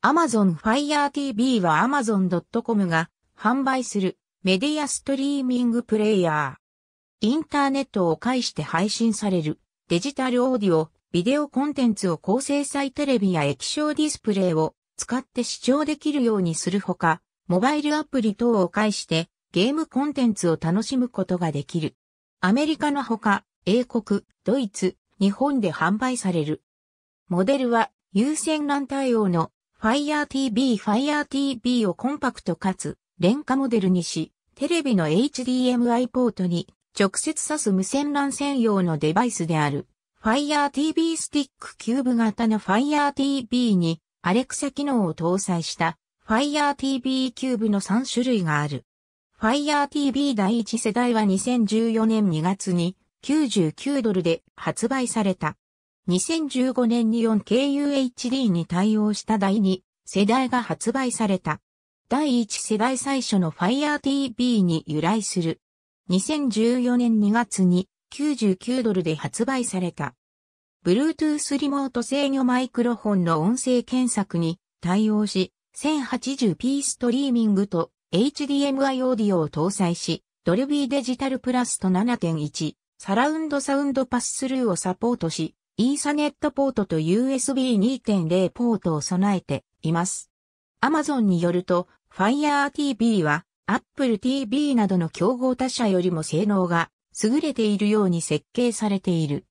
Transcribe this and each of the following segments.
Amazon Fire TV は Amazon.com が販売するメディアストリーミングプレイヤー。インターネットを介して配信されるデジタルオーディオ、ビデオコンテンツを高精細テレビや液晶ディスプレイを使って視聴できるようにするほか、モバイルアプリ等を介してゲームコンテンツを楽しむことができる。アメリカのほか、英国、ドイツ、日本で販売される。モデルは優先欄対応の FireTV FireTV をコンパクトかつ廉価モデルにし、テレビの HDMI ポートに直接挿す無線 LAN 専用のデバイスである FireTV Stick キューブ型の FireTV に Alexa 機能を搭載した FireTV キューブの3種類がある。FireTV 第1世代は2014年2月に99ドルで発売された。2015年に 4KUHD に対応した第2世代が発売された。第1世代最初の Fire TV に由来する。2014年2月に99ドルで発売された。Bluetooth リモート制御マイクロフォンの音声検索に対応し、1080p ストリーミングと HDMI オーディオを搭載し、ドルビーデジタルプラスと7.1サラウンドサウンドパススルーをサポートし、イーサネットポートと USB 2.0ポートを備えています。Amazon によると Fire TV は Apple TV などの競合他社よりも性能が優れているように設計されている。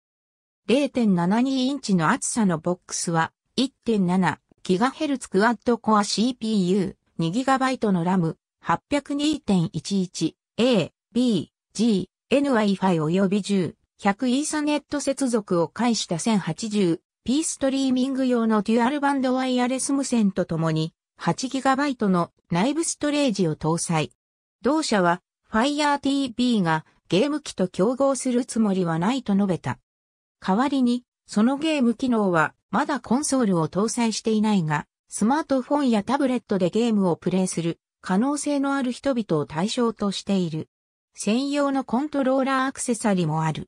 0.72インチの厚さのボックスは 1.7GHz クワッドコア CPU、2GB の RAM、802.11A、B、G、NWi-Fi 及び10 100イーサネット接続を介した 1080p ストリーミング用のデュアルバンドワイヤレス無線とともに 8GB の内部ストレージを搭載。同社は Fire TV がゲーム機と競合するつもりはないと述べた。代わりに、そのゲーム機能はまだコンソールを搭載していないが、スマートフォンやタブレットでゲームをプレイする可能性のある人々を対象としている。専用のコントローラーアクセサリーもある。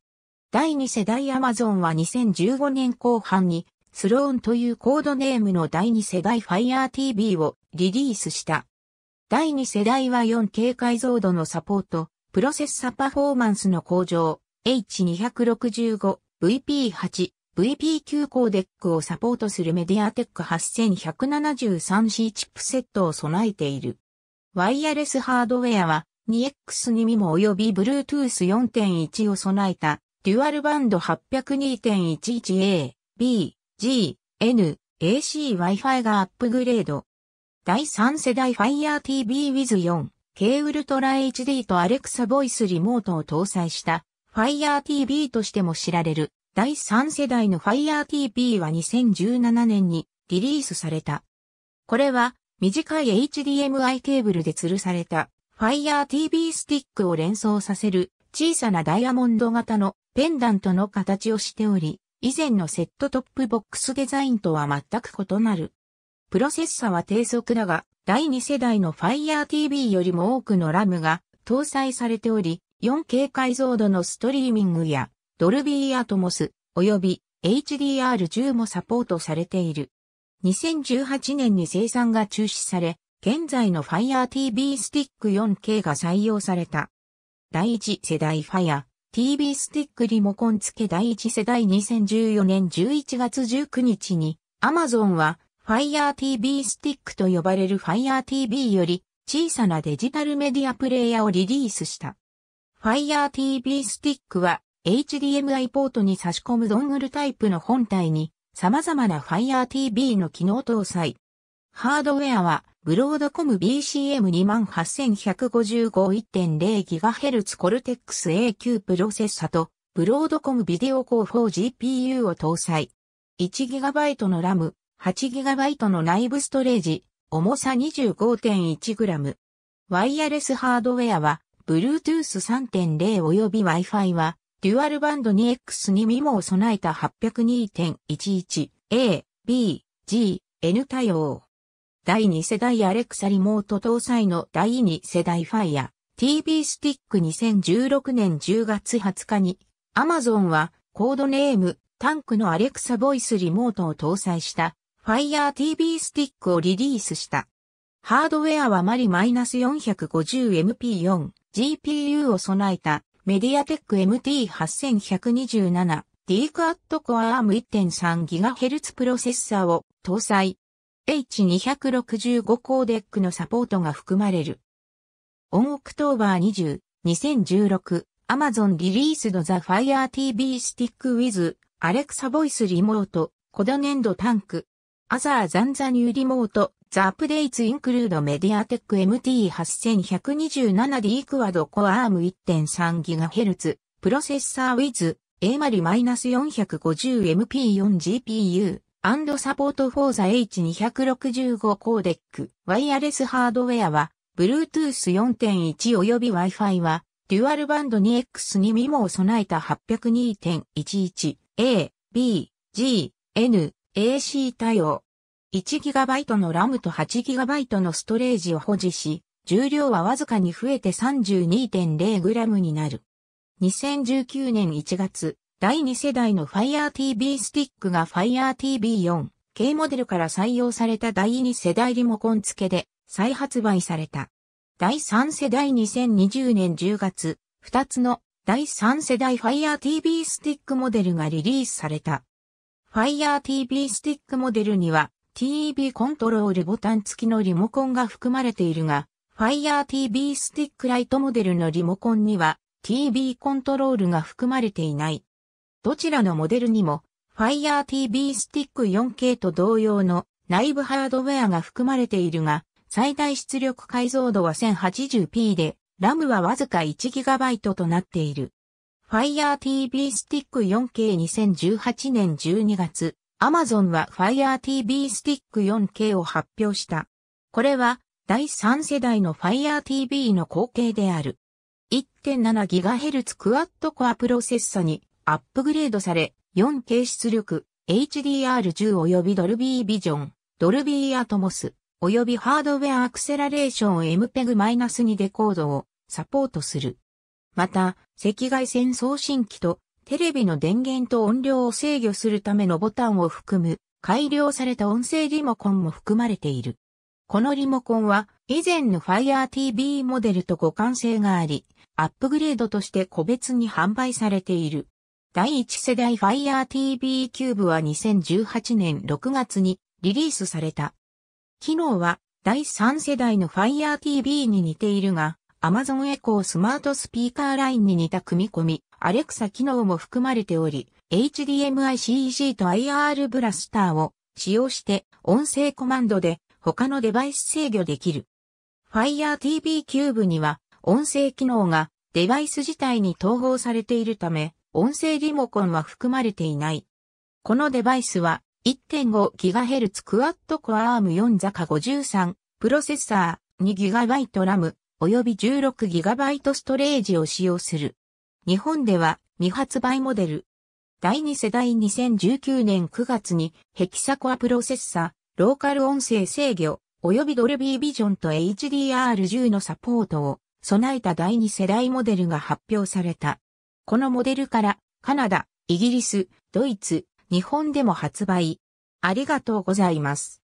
第2世代アマゾンは2015年後半にスローンというコードネームの第2世代 Fire TV をリリースした。第2世代は 4K 解像度のサポート、プロセッサパフォーマンスの向上、H265、VP8、VP9 コーデックをサポートするメディアテック 8173C チップセットを備えている。ワイヤレスハードウェアは 2X にみも及び Bluetooth 4.1を備えたデュアルバンド 802.11a、b、g、n、ac Wi-Fi がアップグレード。第3世代 Fire TV with 4、K ウルトラ HD と Alexa Voice リモートを搭載した Fire TV としても知られる第3世代の Fire TV は2017年にリリースされた。これは短い HDMI ケーブルで吊るされた Fire TV スティックを連想させる小さなダイヤモンド型のペンダントの形をしており、以前のセットトップボックスデザインとは全く異なる。プロセッサは低速だが、第2世代の Fire TV よりも多くのラムが搭載されており、4K 解像度のストリーミングや、ドルビーアトモス、及び HDR10 もサポートされている。2018年に生産が中止され、現在の Fire TV ステ i ック 4K が採用された。第1世代 Fire TV スティックリモコン付け第1世代2014年11月19日に Amazon は Fire TV スティックと呼ばれる Fire TV より小さなデジタルメディアプレイヤーをリリースした。Fire TV スティックは HDMI ポートに差し込むドングルタイプの本体に様々な Fire TV の機能搭載。ハードウェアはブロードコム BCM28155.0GHz コルテックス a 級プロセッサとブロードコムビデオコー 4GPU を搭載。1GB のラム、8GB の内部ストレージ、重さ 25.1g。ワイヤレスハードウェアは、Bluetooth 3.0及び Wi-Fi は、デュアルバンド 2X にミモを備えた 802.11A、B、G、N 対応。第2世代アレクサリモート搭載の第2世代ファイア TV スティック2016年10月20日に Amazon はコードネームタンクのアレクサボイスリモートを搭載した Fire TV スティックをリリースした。ハードウェアはマリ -450MP4 GPU を備えたメディアテック MT8127 ディークアットコア ARM1.3GHz プロセッサーを搭載。H265 コーデックのサポートが含まれる。オンオクトーバー20、2016Amazon リリースのザ・ファイアー TV スティックウィズ、アレクサボイスリモート、コドネンドタンク、アザーザンザニューリモート、ザ・アップデイツインクルードメディアテック MT8127D クワードコアーム 1.3GHz、プロセッサーウィズ、A マリ -450MP4GPU。アンドサポートフォーザ H265 コーデック。ワイヤレスハードウェアは、Bluetooth 4.1及び Wi-Fi は、デュアルバンド 2X にミモを備えた 802.11A、B、G、N、AC 対応。1GB の RAM と 8GB のストレージを保持し、重量はわずかに増えて 32.0g になる。2019年1月、第2世代の Fire TV スティックが Fire TV4 系モデルから採用された第2世代リモコン付けで再発売された。第3世代2020年10月、2つの第3世代 Fire TV スティックモデルがリリースされた。Fire TV スティックモデルには TV コントロールボタン付きのリモコンが含まれているが、Fire TV スティックライトモデルのリモコンには TV コントロールが含まれていない。どちらのモデルにも Fire TV Stick 4K と同様の内部ハードウェアが含まれているが、最大出力解像度は 1080p で、ラムはわずか 1GB となっている。Fire TV Stick 4K2018 年12月、Amazon は Fire TV Stick 4K を発表した。これは第3世代の Fire TV の後継である。1.7GHz クワッドコアプロセッサにアップグレードされ、4K 出力、HDR10 及びドルビービジョン、ドルビーアトモス、及びハードウェアアクセラレーション MPEG-2 デコードをサポートする。また、赤外線送信機とテレビの電源と音量を制御するためのボタンを含む改良された音声リモコンも含まれている。このリモコンは以前の Fire TV モデルと互換性があり、アップグレードとして個別に販売されている。第1世代 Fire TV キューブは2018年6月にリリースされた。機能は第3世代の Fire TV に似ているが、Amazon Echo スマートスピーカーラインに似た組み込み、Alexa 機能も含まれており、h d m i c e と IR ブラスターを使用して音声コマンドで他のデバイス制御できる。Fire TV キューブには音声機能がデバイス自体に統合されているため、音声リモコンは含まれていない。このデバイスは 1.5GHz クワットコアアーム4坂53プロセッサー 2GB ラム及び 16GB ストレージを使用する。日本では未発売モデル。第2世代2019年9月にヘキサコアプロセッサー、ローカル音声制御及びドルビービジョンと HDR10 のサポートを備えた第2世代モデルが発表された。このモデルからカナダ、イギリス、ドイツ、日本でも発売。ありがとうございます。